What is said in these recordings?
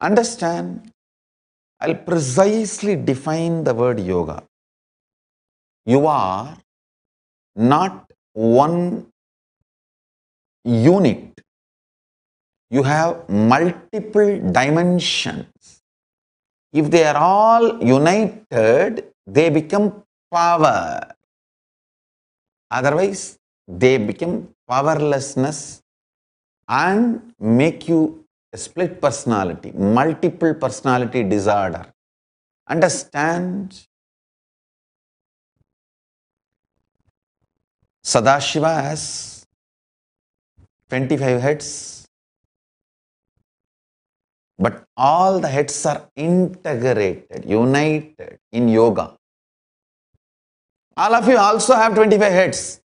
Understand, I'll precisely define the word yoga. You are not one unit. You have multiple dimensions. If they are all united, they become power. Otherwise, they become powerlessness and make you split personality, multiple personality disorder. Understand? Sadashiva has 25 heads, but all the heads are integrated, united in yoga. All of you also have 25 heads.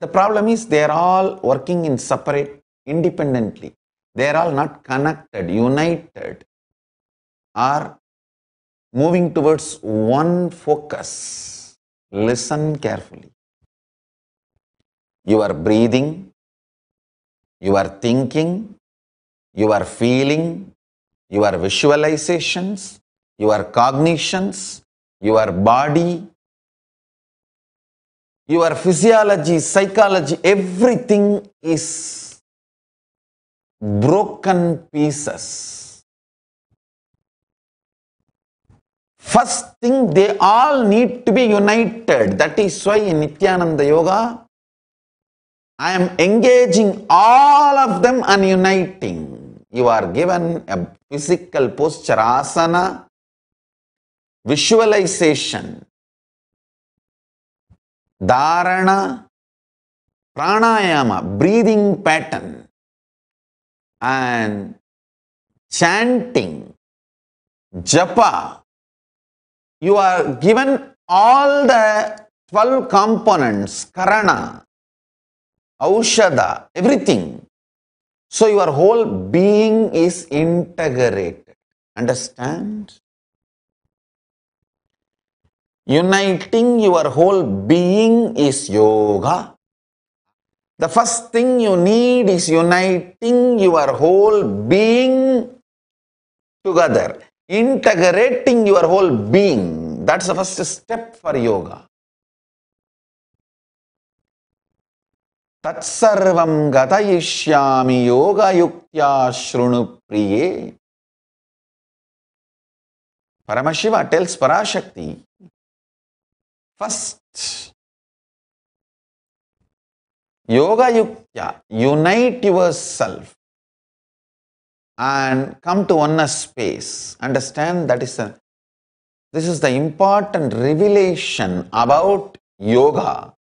The problem is they are all working in separate, independently they are all not connected, united, are moving towards one focus. Listen carefully. You are breathing, you are thinking, you are feeling, you are visualizations, you are cognitions, your body, your physiology, psychology, everything is broken pieces first thing they all need to be united that is why Nityananda yoga I'm engaging all of them and uniting you are given a physical posture asana visualisation dharana pranayama breathing pattern and chanting, japa, you are given all the 12 components, karana, aushada, everything. So your whole being is integrated. Understand? Uniting your whole being is yoga. The first thing you need is uniting your whole being together, integrating your whole being. That's the first step for yoga. तत्सर्वं गतयिष्यामि योगयुक्त्या शृणु priye. Paramashiva tells Parashakti, first Yoga Yukta, unite yourself and come to oneness space. Understand that is a, this is the important revelation about yoga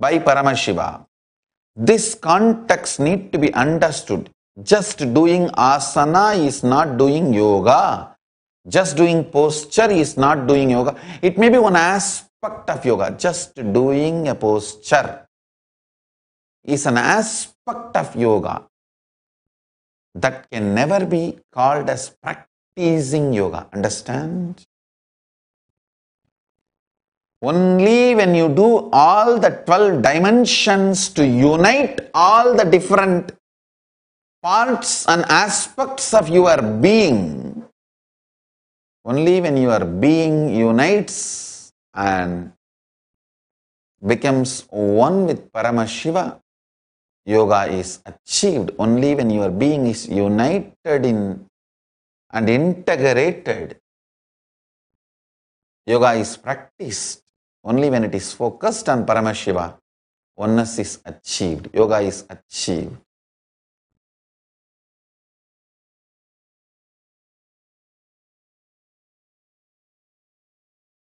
by Paramashiva. This context need to be understood. Just doing asana is not doing yoga. Just doing posture is not doing yoga. It may be one aspect of yoga. Just doing a posture is an aspect of yoga that can never be called as practicing yoga. Understand? Only when you do all the 12 dimensions to unite all the different parts and aspects of your being, only when your being unites and becomes one with Paramashiva, yoga is achieved only when your being is united in and integrated. Yoga is practiced only when it is focused on Paramashiva. Oneness is achieved. Yoga is achieved.